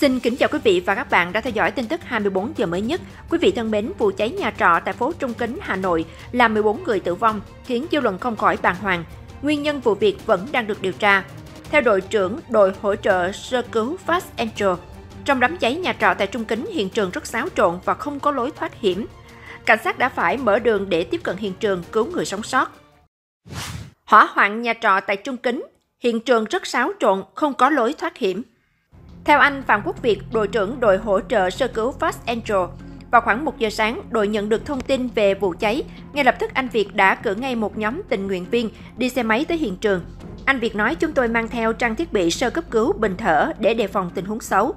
Xin kính chào quý vị và các bạn đã theo dõi tin tức 24 giờ mới nhất. Quý vị thân mến, vụ cháy nhà trọ tại phố Trung Kính, Hà Nội làm 14 người tử vong, khiến dư luận không khỏi bàng hoàng. Nguyên nhân vụ việc vẫn đang được điều tra. Theo đội trưởng đội hỗ trợ sơ cứu Fast Angel, trong đám cháy nhà trọ tại Trung Kính hiện trường rất xáo trộn và không có lối thoát hiểm. Cảnh sát đã phải mở đường để tiếp cận hiện trường cứu người sống sót. Hỏa hoạn nhà trọ tại Trung Kính, hiện trường rất xáo trộn, không có lối thoát hiểm. Theo anh Phạm Quốc Việt, đội trưởng đội hỗ trợ sơ cứu Fast Angel, vào khoảng 1 giờ sáng, đội nhận được thông tin về vụ cháy. Ngay lập tức anh Việt đã cử ngay một nhóm tình nguyện viên đi xe máy tới hiện trường. Anh Việt nói chúng tôi mang theo trang thiết bị sơ cấp cứu bình thở để đề phòng tình huống xấu.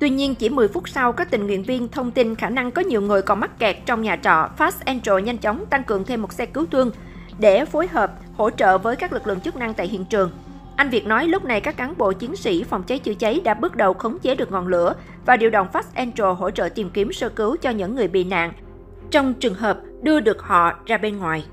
Tuy nhiên, chỉ 10 phút sau, các tình nguyện viên thông tin khả năng có nhiều người còn mắc kẹt trong nhà trọ. Fast Angel nhanh chóng tăng cường thêm một xe cứu thương để phối hợp hỗ trợ với các lực lượng chức năng tại hiện trường. Anh Việt nói lúc này các cán bộ chiến sĩ phòng cháy chữa cháy đã bước đầu khống chế được ngọn lửa và điều động Fast Angel hỗ trợ tìm kiếm sơ cứu cho những người bị nạn, trong trường hợp đưa được họ ra bên ngoài.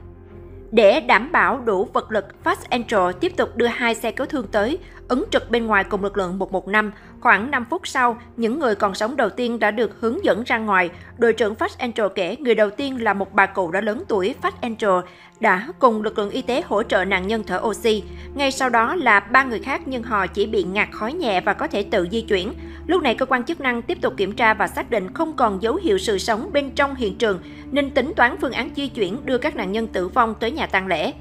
Để đảm bảo đủ vật lực, Fast Angel tiếp tục đưa hai xe cứu thương tới, ứng trực bên ngoài cùng lực lượng 115. Khoảng 5 phút sau, những người còn sống đầu tiên đã được hướng dẫn ra ngoài. Đội trưởng Fast Angel kể người đầu tiên là một bà cụ đã lớn tuổi Fast Angel đã cùng lực lượng y tế hỗ trợ nạn nhân thở oxy. Ngay sau đó là ba người khác nhưng họ chỉ bị ngạt khói nhẹ và có thể tự di chuyển. Lúc này cơ quan chức năng tiếp tục kiểm tra và xác định không còn dấu hiệu sự sống bên trong hiện trường nên tính toán phương án di chuyển đưa các nạn nhân tử vong tới nhà tang lễ.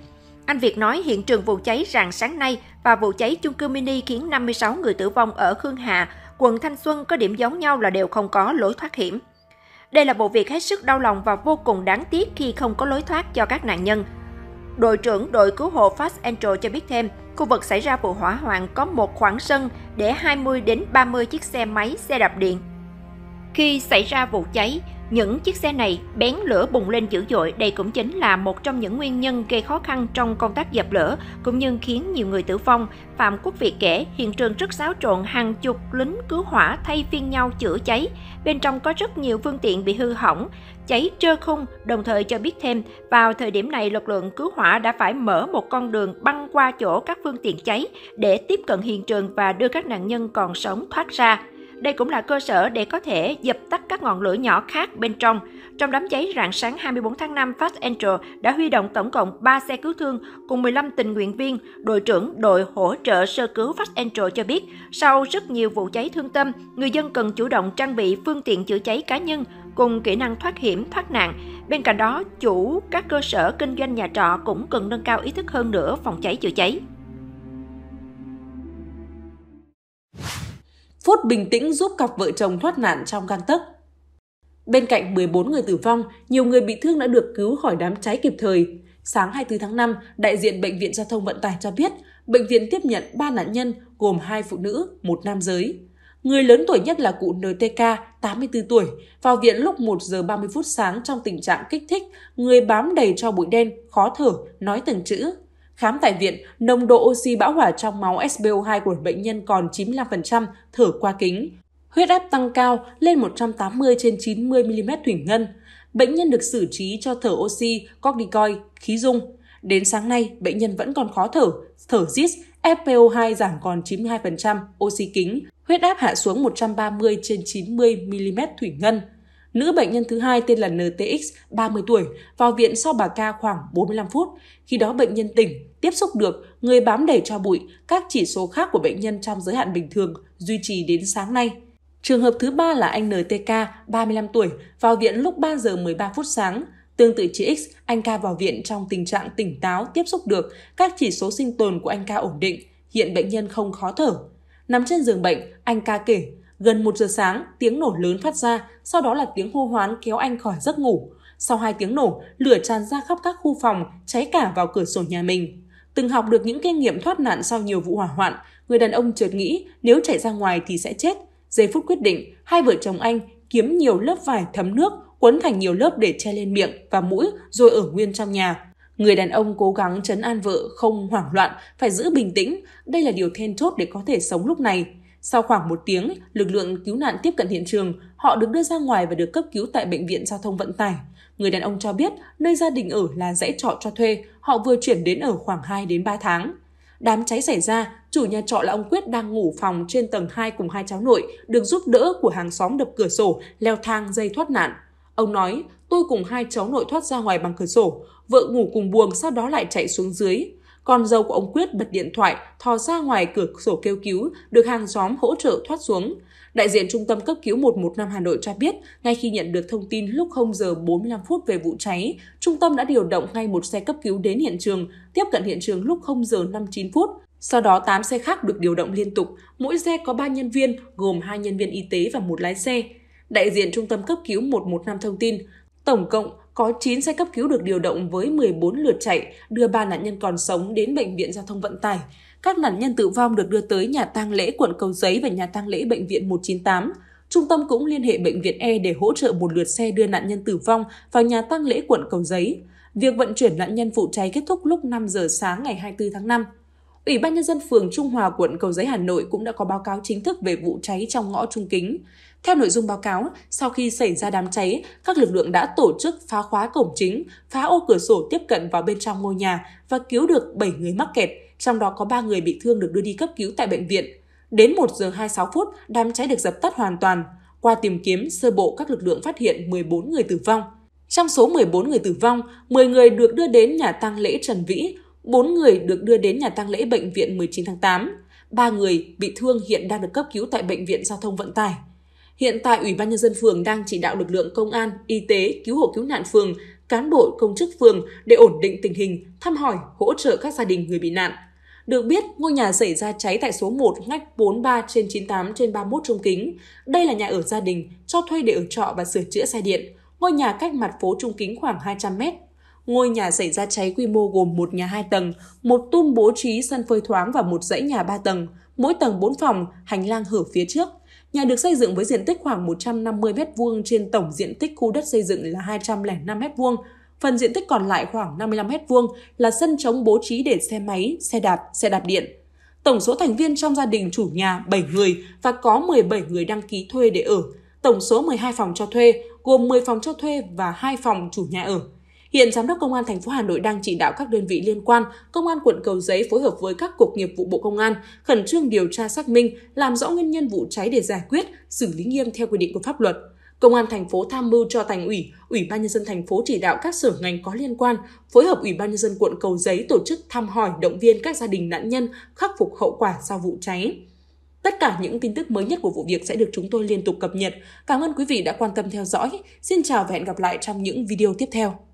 Anh Việt nói hiện trường vụ cháy rạng sáng nay và vụ cháy chung cư mini khiến 56 người tử vong ở Khương Hà, quận Thanh Xuân có điểm giống nhau là đều không có lối thoát hiểm. Đây là vụ việc hết sức đau lòng và vô cùng đáng tiếc khi không có lối thoát cho các nạn nhân. Đội trưởng đội cứu hộ Fast Angel cho biết thêm, khu vực xảy ra vụ hỏa hoạn có một khoảng sân để 20 đến 30 chiếc xe máy, xe đạp điện. Khi xảy ra vụ cháy, những chiếc xe này bén lửa bùng lên dữ dội, đây cũng chính là một trong những nguyên nhân gây khó khăn trong công tác dập lửa, cũng như khiến nhiều người tử vong. Phạm Quốc Việt kể, hiện trường rất xáo trộn, hàng chục lính cứu hỏa thay phiên nhau chữa cháy. Bên trong có rất nhiều phương tiện bị hư hỏng, cháy trơ khung, đồng thời cho biết thêm, vào thời điểm này lực lượng cứu hỏa đã phải mở một con đường băng qua chỗ các phương tiện cháy để tiếp cận hiện trường và đưa các nạn nhân còn sống thoát ra. Đây cũng là cơ sở để có thể dập tắt các ngọn lửa nhỏ khác bên trong. Trong đám cháy rạng sáng 24 tháng 5, Fast Angel đã huy động tổng cộng 3 xe cứu thương cùng 15 tình nguyện viên. Đội trưởng đội hỗ trợ sơ cứu Fast Angel cho biết, sau rất nhiều vụ cháy thương tâm, người dân cần chủ động trang bị phương tiện chữa cháy cá nhân cùng kỹ năng thoát hiểm, thoát nạn. Bên cạnh đó, chủ các cơ sở kinh doanh nhà trọ cũng cần nâng cao ý thức hơn nữa phòng cháy chữa cháy. Phút bình tĩnh giúp cặp vợ chồng thoát nạn trong gang tấc. Bên cạnh 14 người tử vong, nhiều người bị thương đã được cứu khỏi đám cháy kịp thời. Sáng 24 tháng 5, đại diện Bệnh viện Giao thông Vận tải cho biết, bệnh viện tiếp nhận 3 nạn nhân gồm hai phụ nữ, một nam giới. Người lớn tuổi nhất là cụ NTK, 84 tuổi, vào viện lúc 1 giờ 30 phút sáng trong tình trạng kích thích, người bám đầy cho bụi đen, khó thở, nói từng chữ. Khám tại viện, nồng độ oxy bão hỏa trong máu SpO2 của bệnh nhân còn 95%, thở qua kính. Huyết áp tăng cao lên 180 trên 90 mm thủy ngân. Bệnh nhân được xử trí cho thở oxy, corticoid, khí dung. Đến sáng nay, bệnh nhân vẫn còn khó thở, thở dít, spo 2 giảm còn 92%, oxy kính, huyết áp hạ xuống 130 trên 90 mm thủy ngân. Nữ bệnh nhân thứ hai tên là NTX, 30 tuổi, vào viện sau bà ca khoảng 45 phút. Khi đó bệnh nhân tỉnh, tiếp xúc được, người bám đầy cho bụi, các chỉ số khác của bệnh nhân trong giới hạn bình thường, duy trì đến sáng nay. Trường hợp thứ ba là anh NTK, 35 tuổi, vào viện lúc 3 giờ 13 phút sáng. Tương tự chị X, anh ca vào viện trong tình trạng tỉnh táo, tiếp xúc được, các chỉ số sinh tồn của anh ca ổn định, hiện bệnh nhân không khó thở. Nằm trên giường bệnh, anh ca kể, Gần 1 giờ sáng, tiếng nổ lớn phát ra, sau đó là tiếng hô hoán kéo anh khỏi giấc ngủ. Sau hai tiếng nổ, lửa tràn ra khắp các khu phòng, cháy cả vào cửa sổ nhà mình. Từng học được những kinh nghiệm thoát nạn sau nhiều vụ hỏa hoạn, người đàn ông chợt nghĩ nếu chạy ra ngoài thì sẽ chết. Giây phút quyết định, hai vợ chồng anh kiếm nhiều lớp vải thấm nước, quấn thành nhiều lớp để che lên miệng và mũi rồi ở nguyên trong nhà. Người đàn ông cố gắng chấn an vợ không hoảng loạn, phải giữ bình tĩnh. Đây là điều then chốt để có thể sống lúc này. Sau khoảng một tiếng, lực lượng cứu nạn tiếp cận hiện trường, họ được đưa ra ngoài và được cấp cứu tại Bệnh viện Giao thông Vận tải. Người đàn ông cho biết nơi gia đình ở là dãy trọ cho thuê, họ vừa chuyển đến ở khoảng 2 đến 3 tháng. Đám cháy xảy ra, chủ nhà trọ là ông Quyết đang ngủ phòng trên tầng 2 cùng hai cháu nội, được giúp đỡ của hàng xóm đập cửa sổ, leo thang dây thoát nạn. Ông nói, tôi cùng hai cháu nội thoát ra ngoài bằng cửa sổ, vợ ngủ cùng buồng sau đó lại chạy xuống dưới. Con dâu của ông Quyết bật điện thoại, thò ra ngoài cửa sổ kêu cứu, được hàng xóm hỗ trợ thoát xuống. Đại diện Trung tâm cấp cứu 115 Hà Nội cho biết, ngay khi nhận được thông tin lúc 0 giờ 45 phút về vụ cháy, trung tâm đã điều động ngay một xe cấp cứu đến hiện trường, tiếp cận hiện trường lúc 0 giờ 59 phút. Sau đó 8 xe khác được điều động liên tục, mỗi xe có 3 nhân viên, gồm 2 nhân viên y tế và một lái xe. Đại diện Trung tâm cấp cứu 115 thông tin, tổng cộng có 9 xe cấp cứu được điều động với 14 lượt chạy, đưa 3 nạn nhân còn sống đến Bệnh viện Giao thông Vận tải. Các nạn nhân tử vong được đưa tới nhà tang lễ quận Cầu Giấy và nhà tang lễ Bệnh viện 198. Trung tâm cũng liên hệ Bệnh viện E để hỗ trợ một lượt xe đưa nạn nhân tử vong vào nhà tang lễ quận Cầu Giấy. Việc vận chuyển nạn nhân vụ cháy kết thúc lúc 5 giờ sáng ngày 24 tháng 5. Ủy ban Nhân dân phường Trung Hòa quận Cầu Giấy Hà Nội cũng đã có báo cáo chính thức về vụ cháy trong ngõ Trung Kính. Theo nội dung báo cáo, sau khi xảy ra đám cháy, các lực lượng đã tổ chức phá khóa cổng chính, phá ô cửa sổ tiếp cận vào bên trong ngôi nhà và cứu được 7 người mắc kẹt, trong đó có 3 người bị thương được đưa đi cấp cứu tại bệnh viện. Đến 1 giờ 26 phút, đám cháy được dập tắt hoàn toàn. Qua tìm kiếm, sơ bộ các lực lượng phát hiện 14 người tử vong. Trong số 14 người tử vong, 10 người được đưa đến nhà tang lễ Trần Vĩ, 4 người được đưa đến nhà tang lễ bệnh viện 19 tháng 8. 3 người bị thương hiện đang được cấp cứu tại bệnh viện giao thông vận tải. Hiện tại Ủy ban nhân dân phường đang chỉ đạo lực lượng công an, y tế, cứu hộ cứu nạn phường, cán bộ công chức phường để ổn định tình hình, thăm hỏi, hỗ trợ các gia đình người bị nạn. Được biết, ngôi nhà xảy ra cháy tại số 1 ngách 43 trên 98 trên 31 Trung Kính. Đây là nhà ở gia đình, cho thuê để ở trọ và sửa chữa xe điện. Ngôi nhà cách mặt phố Trung Kính khoảng 200 mét Ngôi nhà xảy ra cháy quy mô gồm một nhà 2 tầng, một tum bố trí sân phơi thoáng và một dãy nhà 3 tầng, mỗi tầng 4 phòng, hành lang hở phía trước. Nhà được xây dựng với diện tích khoảng 150 m2 trên tổng diện tích khu đất xây dựng là 205 m2. Phần diện tích còn lại khoảng 55 m2 là sân trống bố trí để xe máy, xe đạp, xe đạp điện. Tổng số thành viên trong gia đình chủ nhà 7 người và có 17 người đăng ký thuê để ở. Tổng số 12 phòng cho thuê, gồm 10 phòng cho thuê và 2 phòng chủ nhà ở. Hiện giám đốc công an thành phố Hà Nội đang chỉ đạo các đơn vị liên quan, công an quận Cầu Giấy phối hợp với các cục nghiệp vụ Bộ Công an khẩn trương điều tra xác minh, làm rõ nguyên nhân vụ cháy để giải quyết, xử lý nghiêm theo quy định của pháp luật. Công an thành phố tham mưu cho thành ủy, ủy ban nhân dân thành phố chỉ đạo các sở ngành có liên quan phối hợp ủy ban nhân dân quận Cầu Giấy tổ chức thăm hỏi động viên các gia đình nạn nhân khắc phục hậu quả sau vụ cháy. Tất cả những tin tức mới nhất của vụ việc sẽ được chúng tôi liên tục cập nhật. Cảm ơn quý vị đã quan tâm theo dõi. Xin chào và hẹn gặp lại trong những video tiếp theo.